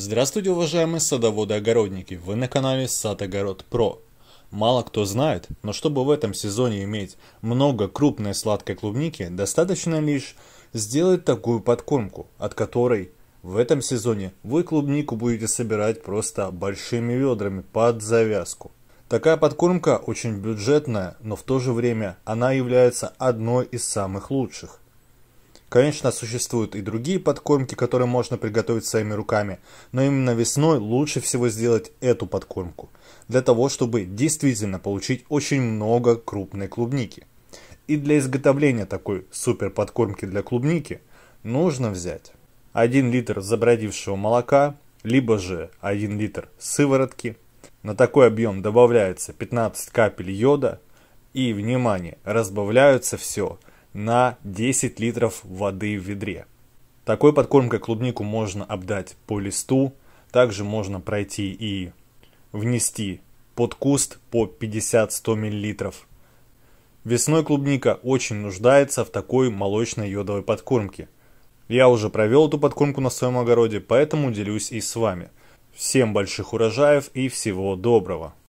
Здравствуйте, уважаемые садоводы-огородники! Вы на канале Сад Огород Про. Мало кто знает, но чтобы в этом сезоне иметь много крупной сладкой клубники, достаточно лишь сделать такую подкормку, от которой в этом сезоне вы клубнику будете собирать просто большими ведрами под завязку. Такая подкормка очень бюджетная, но в то же время она является одной из самых лучших. Конечно, существуют и другие подкормки, которые можно приготовить своими руками, но именно весной лучше всего сделать эту подкормку, для того, чтобы действительно получить очень много крупной клубники. И для изготовления такой супер подкормки для клубники нужно взять 1 литр забродившего молока, либо же 1 литр сыворотки. На такой объем добавляется 15 капель йода и, внимание, разбавляются все – на 10 литров воды в ведре. Такой подкормкой клубнику можно обдать по листу, также можно пройти и внести под куст по 50-100 мл. Весной клубника очень нуждается в такой молочной йодовой подкормке. Я уже провел эту подкормку на своем огороде, поэтому делюсь и с вами. Всем больших урожаев и всего доброго!